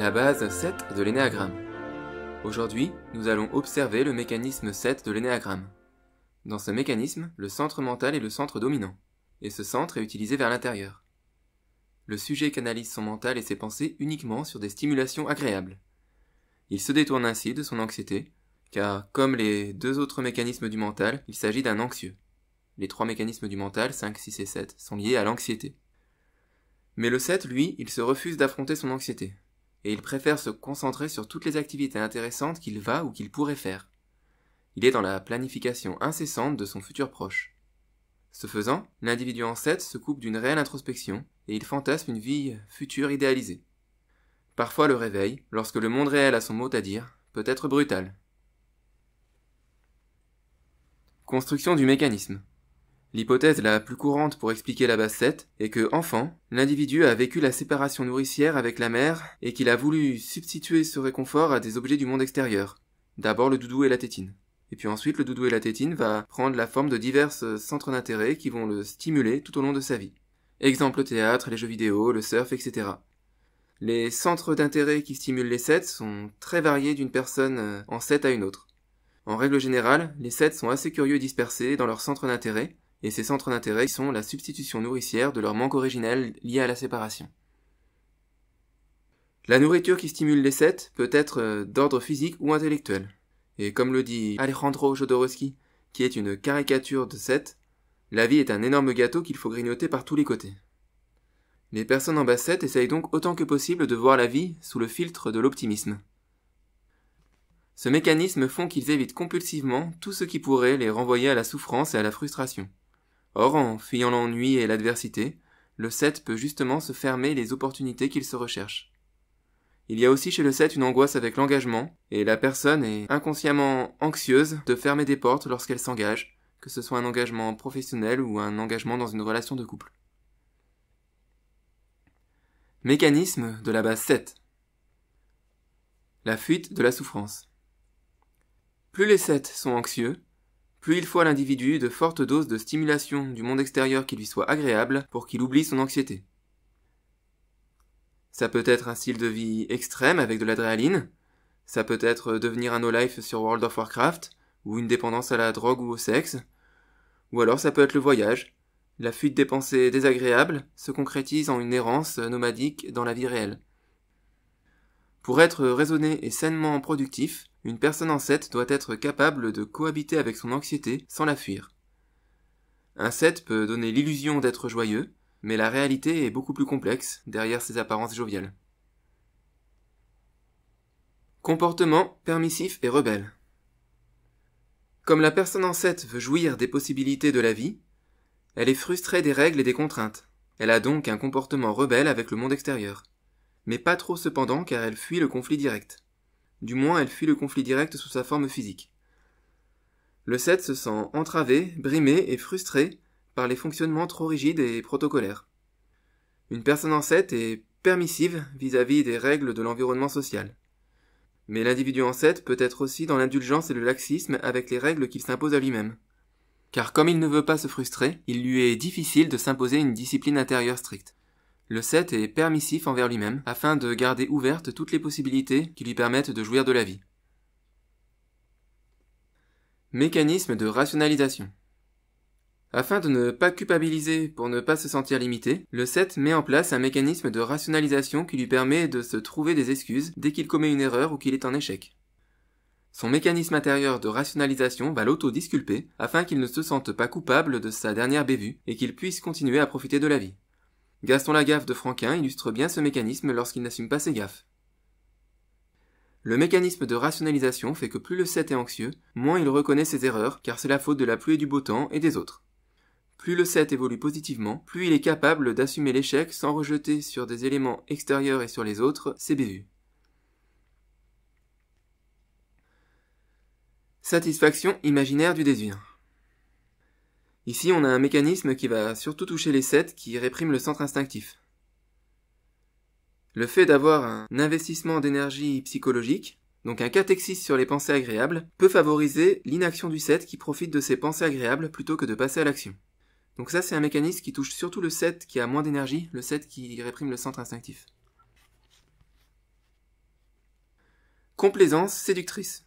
la base 7 de l'énéagramme. Aujourd'hui, nous allons observer le mécanisme 7 de l'énéagramme. Dans ce mécanisme, le centre mental est le centre dominant, et ce centre est utilisé vers l'intérieur. Le sujet canalise son mental et ses pensées uniquement sur des stimulations agréables. Il se détourne ainsi de son anxiété, car comme les deux autres mécanismes du mental, il s'agit d'un anxieux. Les trois mécanismes du mental, 5, 6 et 7, sont liés à l'anxiété. Mais le 7, lui, il se refuse d'affronter son anxiété et il préfère se concentrer sur toutes les activités intéressantes qu'il va ou qu'il pourrait faire. Il est dans la planification incessante de son futur proche. Ce faisant, l'individu en 7 se coupe d'une réelle introspection et il fantasme une vie future idéalisée. Parfois le réveil, lorsque le monde réel a son mot à dire, peut être brutal. Construction du mécanisme. L'hypothèse la plus courante pour expliquer la bassette est que, enfant, l'individu a vécu la séparation nourricière avec la mère et qu'il a voulu substituer ce réconfort à des objets du monde extérieur. D'abord le doudou et la tétine. Et puis ensuite, le doudou et la tétine va prendre la forme de divers centres d'intérêt qui vont le stimuler tout au long de sa vie. Exemple le théâtre, les jeux vidéo, le surf, etc. Les centres d'intérêt qui stimulent les sept sont très variés d'une personne euh, en sept à une autre. En règle générale, les sept sont assez curieux et dispersés dans leurs centres d'intérêt, et ces centres d'intérêt sont la substitution nourricière de leur manque originel lié à la séparation. La nourriture qui stimule les sept peut être euh, d'ordre physique ou intellectuel. Et comme le dit Alejandro Jodorowsky, qui est une caricature de sept, la vie est un énorme gâteau qu'il faut grignoter par tous les côtés. Les personnes en basse 7 essayent donc autant que possible de voir la vie sous le filtre de l'optimisme. Ce mécanisme font qu'ils évitent compulsivement tout ce qui pourrait les renvoyer à la souffrance et à la frustration. Or, en fuyant l'ennui et l'adversité, le 7 peut justement se fermer les opportunités qu'il se recherche. Il y a aussi chez le 7 une angoisse avec l'engagement, et la personne est inconsciemment anxieuse de fermer des portes lorsqu'elle s'engage, que ce soit un engagement professionnel ou un engagement dans une relation de couple. Mécanisme de la base 7. La fuite de la souffrance. Plus les 7 sont anxieux, plus il faut à l'individu de fortes doses de stimulation du monde extérieur qui lui soit agréable pour qu'il oublie son anxiété. Ça peut être un style de vie extrême avec de l'adrénaline, ça peut être devenir un no-life sur World of Warcraft, ou une dépendance à la drogue ou au sexe, ou alors ça peut être le voyage, la fuite des pensées désagréables se concrétise en une errance nomadique dans la vie réelle. Pour être raisonné et sainement productif, une personne en 7 doit être capable de cohabiter avec son anxiété sans la fuir. Un 7 peut donner l'illusion d'être joyeux, mais la réalité est beaucoup plus complexe derrière ses apparences joviales. Comportement permissif et rebelle. Comme la personne en 7 veut jouir des possibilités de la vie, elle est frustrée des règles et des contraintes. Elle a donc un comportement rebelle avec le monde extérieur. Mais pas trop cependant car elle fuit le conflit direct. Du moins, elle fuit le conflit direct sous sa forme physique. Le 7 se sent entravé, brimé et frustré par les fonctionnements trop rigides et protocolaires. Une personne en 7 est permissive vis-à-vis des règles de l'environnement social. Mais l'individu en 7 peut être aussi dans l'indulgence et le laxisme avec les règles qu'il s'impose à lui-même. Car comme il ne veut pas se frustrer, il lui est difficile de s'imposer une discipline intérieure stricte. Le 7 est permissif envers lui-même, afin de garder ouvertes toutes les possibilités qui lui permettent de jouir de la vie. Mécanisme de rationalisation. Afin de ne pas culpabiliser pour ne pas se sentir limité, le 7 met en place un mécanisme de rationalisation qui lui permet de se trouver des excuses dès qu'il commet une erreur ou qu'il est en échec. Son mécanisme intérieur de rationalisation va l'auto-disculper afin qu'il ne se sente pas coupable de sa dernière bévue et qu'il puisse continuer à profiter de la vie. Gaston Lagaffe de Franquin illustre bien ce mécanisme lorsqu'il n'assume pas ses gaffes. Le mécanisme de rationalisation fait que plus le 7 est anxieux, moins il reconnaît ses erreurs, car c'est la faute de la pluie et du beau temps et des autres. Plus le 7 évolue positivement, plus il est capable d'assumer l'échec sans rejeter sur des éléments extérieurs et sur les autres ses bévues. Satisfaction imaginaire du désir. Ici, on a un mécanisme qui va surtout toucher les 7 qui répriment le centre instinctif. Le fait d'avoir un investissement d'énergie psychologique, donc un catexis sur les pensées agréables, peut favoriser l'inaction du 7 qui profite de ses pensées agréables plutôt que de passer à l'action. Donc ça, c'est un mécanisme qui touche surtout le 7 qui a moins d'énergie, le 7 qui réprime le centre instinctif. Complaisance séductrice.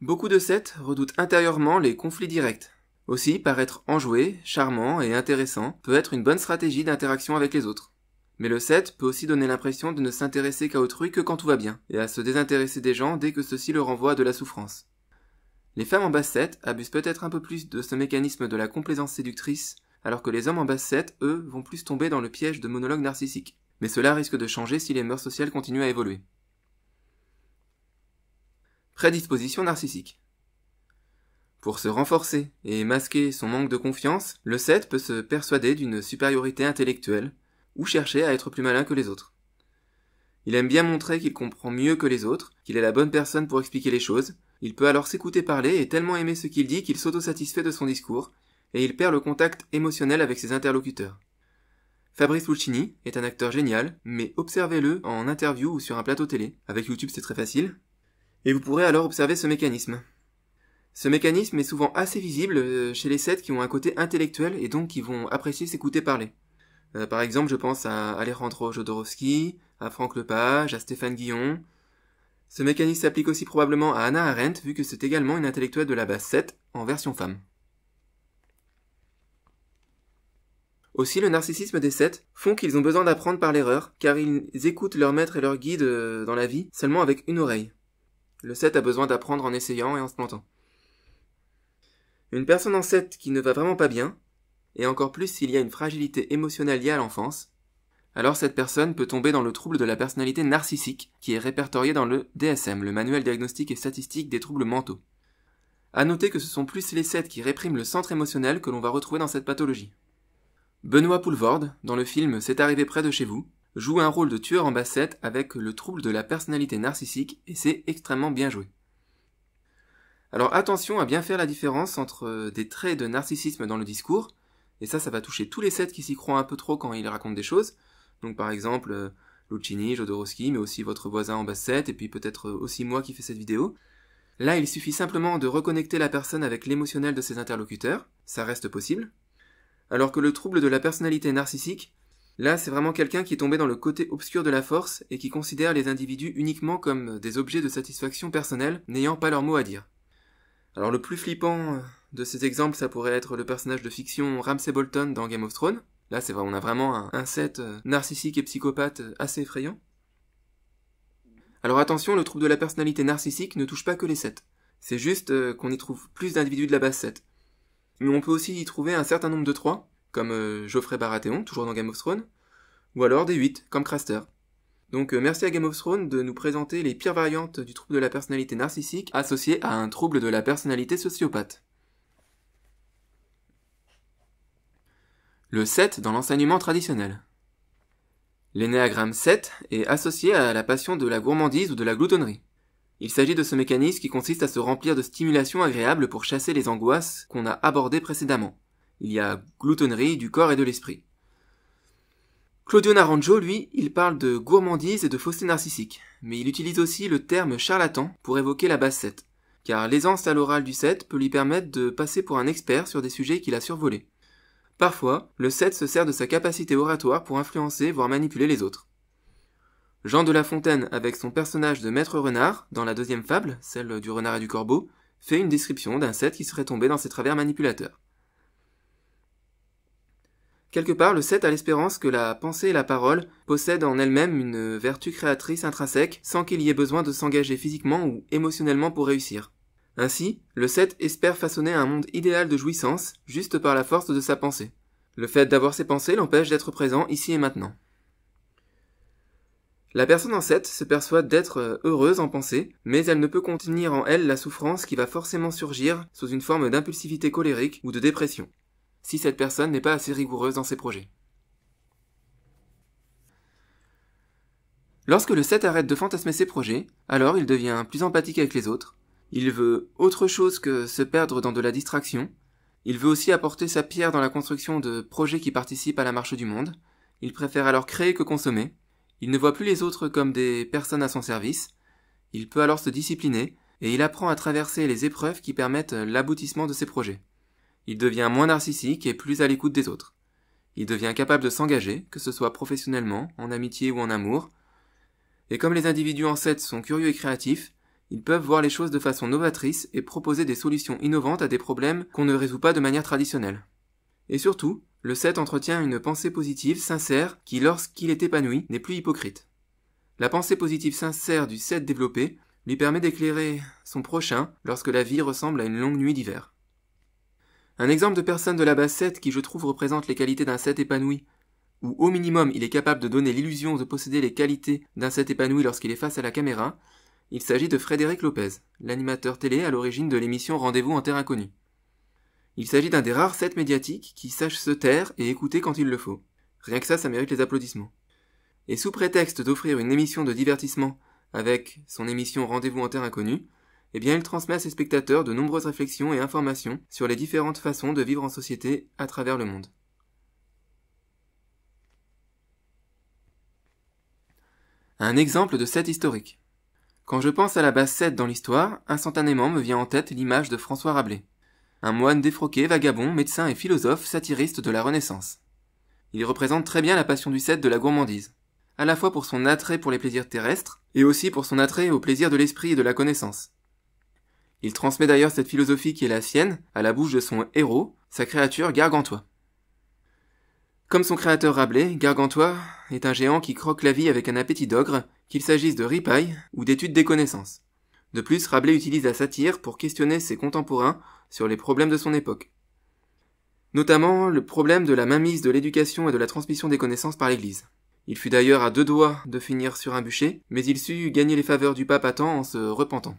Beaucoup de 7 redoutent intérieurement les conflits directs. Aussi, paraître enjoué, charmant et intéressant peut être une bonne stratégie d'interaction avec les autres. Mais le 7 peut aussi donner l'impression de ne s'intéresser qu'à autrui que quand tout va bien, et à se désintéresser des gens dès que ceci leur le de la souffrance. Les femmes en basse 7 abusent peut-être un peu plus de ce mécanisme de la complaisance séductrice, alors que les hommes en basse 7, eux, vont plus tomber dans le piège de monologues narcissiques. Mais cela risque de changer si les mœurs sociales continuent à évoluer. Prédisposition narcissique. Pour se renforcer et masquer son manque de confiance, le 7 peut se persuader d'une supériorité intellectuelle ou chercher à être plus malin que les autres. Il aime bien montrer qu'il comprend mieux que les autres, qu'il est la bonne personne pour expliquer les choses, il peut alors s'écouter parler et tellement aimer ce qu'il dit qu'il s'auto-satisfait de son discours, et il perd le contact émotionnel avec ses interlocuteurs. Fabrice Pulcini est un acteur génial, mais observez-le en interview ou sur un plateau télé, avec YouTube c'est très facile, et vous pourrez alors observer ce mécanisme. Ce mécanisme est souvent assez visible euh, chez les 7 qui ont un côté intellectuel et donc qui vont apprécier s'écouter parler. Euh, par exemple, je pense à Alejandro Jodorowsky, à Franck Lepage, à Stéphane Guillon. Ce mécanisme s'applique aussi probablement à Anna Arendt, vu que c'est également une intellectuelle de la base 7 en version femme. Aussi, le narcissisme des 7 font qu'ils ont besoin d'apprendre par l'erreur, car ils écoutent leur maître et leur guide euh, dans la vie seulement avec une oreille. Le 7 a besoin d'apprendre en essayant et en se plantant. Une personne en 7 qui ne va vraiment pas bien, et encore plus s'il y a une fragilité émotionnelle liée à l'enfance, alors cette personne peut tomber dans le trouble de la personnalité narcissique qui est répertorié dans le DSM, le manuel diagnostique et statistique des troubles mentaux. À noter que ce sont plus les 7 qui répriment le centre émotionnel que l'on va retrouver dans cette pathologie. Benoît Poulvorde, dans le film C'est arrivé près de chez vous, joue un rôle de tueur en bassette avec le trouble de la personnalité narcissique et c'est extrêmement bien joué. Alors attention à bien faire la différence entre euh, des traits de narcissisme dans le discours, et ça, ça va toucher tous les 7 qui s'y croient un peu trop quand ils racontent des choses. Donc par exemple, euh, Luchini, Jodorowsky, mais aussi votre voisin en basse 7, et puis peut-être euh, aussi moi qui fais cette vidéo. Là, il suffit simplement de reconnecter la personne avec l'émotionnel de ses interlocuteurs, ça reste possible. Alors que le trouble de la personnalité narcissique, là, c'est vraiment quelqu'un qui est tombé dans le côté obscur de la force et qui considère les individus uniquement comme des objets de satisfaction personnelle n'ayant pas leur mot à dire. Alors le plus flippant euh, de ces exemples, ça pourrait être le personnage de fiction Ramsay Bolton dans Game of Thrones. Là, c'est vrai, on a vraiment un, set euh, narcissique et psychopathe euh, assez effrayant. Alors attention, le trouble de la personnalité narcissique ne touche pas que les 7. C'est juste qu'on y trouve plus d'individus de la base 7. Mais on peut aussi y trouver un certain nombre de 3, comme Geoffrey Baratheon, toujours dans Game of Thrones, ou alors des 8, comme Craster. Donc euh, merci à Game of Thrones de nous présenter les pires variantes du trouble de la personnalité narcissique associé à un trouble de la personnalité sociopathe. Le 7 dans l'enseignement traditionnel. L'énéagramme 7 est associé à la passion de la gourmandise ou de la gloutonnerie. Il s'agit de ce mécanisme qui consiste à se remplir de stimulations agréables pour chasser les angoisses qu'on a abordées précédemment. Il y a gloutonnerie du corps et de l'esprit. Claudio Naranjo, lui, il parle de gourmandise et de fausseté narcissique, mais il utilise aussi le terme charlatan pour évoquer la base 7, car l'aisance à l'oral du 7 peut lui permettre de passer pour un expert sur des sujets qu'il a survolés. Parfois, le 7 se sert de sa capacité oratoire pour influencer, voire manipuler les autres. Jean de La Fontaine, avec son personnage de Maître Renard, dans la deuxième fable, celle du renard et du corbeau, fait une description d'un set qui serait tombé dans ses travers manipulateurs. Quelque part, le 7 a l'espérance que la pensée et la parole possèdent en elles-mêmes une vertu créatrice intrinsèque sans qu'il y ait besoin de s'engager physiquement ou émotionnellement pour réussir. Ainsi, le 7 espère façonner un monde idéal de jouissance juste par la force de sa pensée. Le fait d'avoir ses pensées l'empêche d'être présent ici et maintenant. La personne en 7 se perçoit d'être heureuse en pensée, mais elle ne peut contenir en elle la souffrance qui va forcément surgir sous une forme d'impulsivité colérique ou de dépression si cette personne n'est pas assez rigoureuse dans ses projets. Lorsque le set arrête de fantasmer ses projets, alors il devient plus empathique avec les autres, il veut autre chose que se perdre dans de la distraction, il veut aussi apporter sa pierre dans la construction de projets qui participent à la marche du monde, il préfère alors créer que consommer, il ne voit plus les autres comme des personnes à son service, il peut alors se discipliner, et il apprend à traverser les épreuves qui permettent l'aboutissement de ses projets. Il devient moins narcissique et plus à l'écoute des autres. Il devient capable de s'engager, que ce soit professionnellement, en amitié ou en amour. Et comme les individus en 7 sont curieux et créatifs, ils peuvent voir les choses de façon novatrice et proposer des solutions innovantes à des problèmes qu'on ne résout pas de manière traditionnelle. Et surtout, le 7 entretient une pensée positive sincère qui, lorsqu'il est épanoui, n'est plus hypocrite. La pensée positive sincère du 7 développé lui permet d'éclairer son prochain lorsque la vie ressemble à une longue nuit d'hiver. Un exemple de personne de la base 7 qui je trouve représente les qualités d'un set épanoui, ou au minimum il est capable de donner l'illusion de posséder les qualités d'un set épanoui lorsqu'il est face à la caméra, il s'agit de Frédéric Lopez, l'animateur télé à l'origine de l'émission Rendez-vous en Terre Inconnue. Il s'agit d'un des rares sets médiatiques qui sache se taire et écouter quand il le faut. Rien que ça, ça mérite les applaudissements. Et sous prétexte d'offrir une émission de divertissement avec son émission Rendez-vous en Terre Inconnue, eh bien il transmet à ses spectateurs de nombreuses réflexions et informations sur les différentes façons de vivre en société à travers le monde. Un exemple de set historique. Quand je pense à la base 7 dans l'histoire, instantanément me vient en tête l'image de François Rabelais, un moine défroqué, vagabond, médecin et philosophe satiriste de la Renaissance. Il représente très bien la passion du set de la gourmandise à la fois pour son attrait pour les plaisirs terrestres et aussi pour son attrait aux plaisirs de l'esprit et de la connaissance. Il transmet d'ailleurs cette philosophie qui est la sienne à la bouche de son héros, sa créature Gargantua. Comme son créateur Rabelais, Gargantua est un géant qui croque la vie avec un appétit d'ogre, qu'il s'agisse de ripaille ou d'études des connaissances. De plus, Rabelais utilise la satire pour questionner ses contemporains sur les problèmes de son époque. Notamment le problème de la mainmise de l'éducation et de la transmission des connaissances par l'Église. Il fut d'ailleurs à deux doigts de finir sur un bûcher, mais il sut gagner les faveurs du pape à temps en se repentant.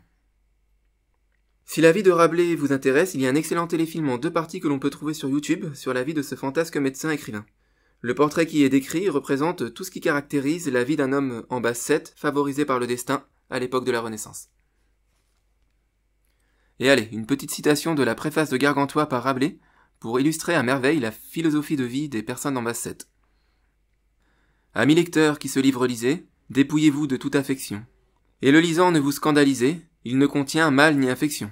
Si la vie de Rabelais vous intéresse, il y a un excellent téléfilm en deux parties que l'on peut trouver sur YouTube sur la vie de ce fantasque médecin écrivain. Le portrait qui y est décrit représente tout ce qui caractérise la vie d'un homme en basse 7, favorisé par le destin, à l'époque de la Renaissance. Et allez, une petite citation de la préface de Gargantua par Rabelais, pour illustrer à merveille la philosophie de vie des personnes en basse 7. Amis lecteurs qui se livre lisez, dépouillez-vous de toute affection. Et le lisant ne vous scandalisez, il ne contient mal ni affection.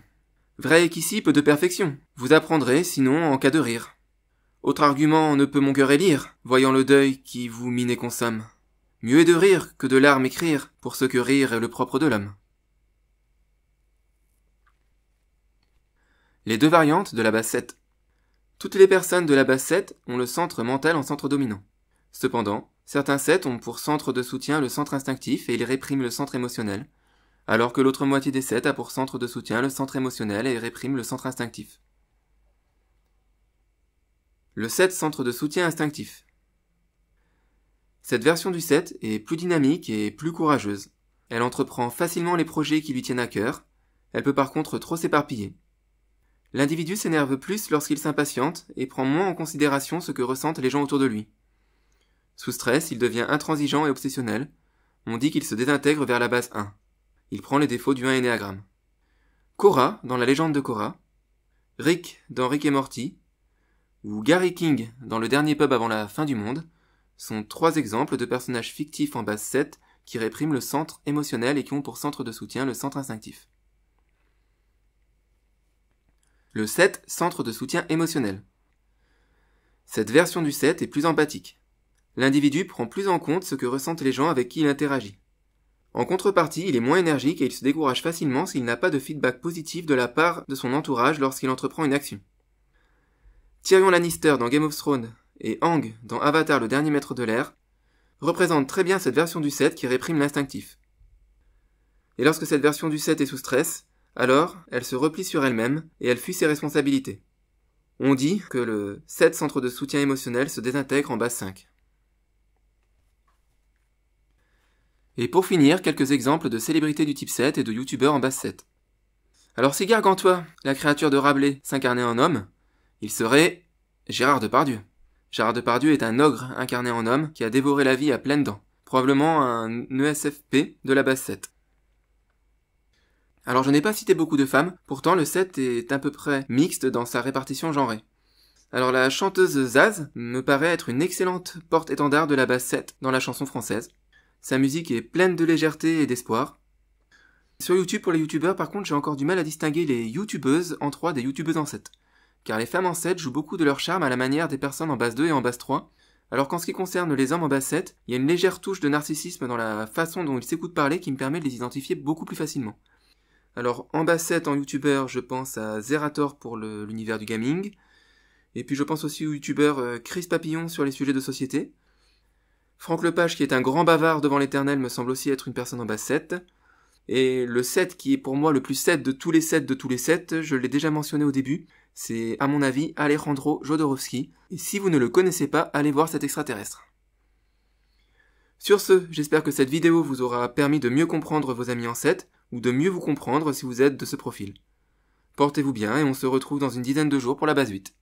Vrai qu'ici peu de perfection. Vous apprendrez, sinon, en cas de rire. Autre argument ne peut mon cœur élire, voyant le deuil qui vous mine et consomme. Mieux est de rire que de larmes écrire, pour ce que rire est le propre de l'homme. Les deux variantes de la bassette. Toutes les personnes de la bassette ont le centre mental en centre dominant. Cependant, certains sets ont pour centre de soutien le centre instinctif et ils répriment le centre émotionnel, alors que l'autre moitié des 7 a pour centre de soutien le centre émotionnel et réprime le centre instinctif. Le 7 centre de soutien instinctif. Cette version du 7 est plus dynamique et plus courageuse. Elle entreprend facilement les projets qui lui tiennent à cœur, elle peut par contre trop s'éparpiller. L'individu s'énerve plus lorsqu'il s'impatiente et prend moins en considération ce que ressentent les gens autour de lui. Sous stress, il devient intransigeant et obsessionnel. On dit qu'il se désintègre vers la base 1 il prend les défauts du 1 énéagramme. Cora, dans la légende de Cora, Rick dans Rick et Morty, ou Gary King dans Le dernier pub avant la fin du monde, sont trois exemples de personnages fictifs en base 7 qui répriment le centre émotionnel et qui ont pour centre de soutien le centre instinctif. Le 7, centre de soutien émotionnel. Cette version du 7 est plus empathique. L'individu prend plus en compte ce que ressentent les gens avec qui il interagit. En contrepartie, il est moins énergique et il se décourage facilement s'il n'a pas de feedback positif de la part de son entourage lorsqu'il entreprend une action. Tyrion Lannister dans Game of Thrones et Hang dans Avatar le dernier maître de l'air représentent très bien cette version du 7 qui réprime l'instinctif. Et lorsque cette version du 7 est sous stress, alors elle se replie sur elle-même et elle fuit ses responsabilités. On dit que le 7 centre de soutien émotionnel se désintègre en base 5. Et pour finir, quelques exemples de célébrités du type 7 et de youtubeurs en basse 7. Alors si Gargantua, la créature de Rabelais, s'incarnait en homme, il serait Gérard Depardieu. Gérard Depardieu est un ogre incarné en homme qui a dévoré la vie à pleines dents, probablement un ESFP de la basse 7. Alors je n'ai pas cité beaucoup de femmes, pourtant le 7 est à peu près mixte dans sa répartition genrée. Alors la chanteuse Zaz me paraît être une excellente porte-étendard de la basse 7 dans la chanson française. Sa musique est pleine de légèreté et d'espoir. Sur YouTube, pour les youtubeurs, par contre, j'ai encore du mal à distinguer les youtubeuses en 3 des youtubeuses en 7. Car les femmes en 7 jouent beaucoup de leur charme à la manière des personnes en base 2 et en base 3, alors qu'en ce qui concerne les hommes en base 7, il y a une légère touche de narcissisme dans la façon dont ils s'écoutent parler qui me permet de les identifier beaucoup plus facilement. Alors en base 7 en youtubeur, je pense à Zerator pour l'univers du gaming, et puis je pense aussi au youtubeur euh, Chris Papillon sur les sujets de société, Franck Lepage, qui est un grand bavard devant l'éternel, me semble aussi être une personne en bas 7. Et le 7, qui est pour moi le plus 7 de tous les 7 de tous les 7, je l'ai déjà mentionné au début, c'est à mon avis Alejandro Jodorowsky. Et si vous ne le connaissez pas, allez voir cet extraterrestre. Sur ce, j'espère que cette vidéo vous aura permis de mieux comprendre vos amis en 7, ou de mieux vous comprendre si vous êtes de ce profil. Portez-vous bien et on se retrouve dans une dizaine de jours pour la base 8.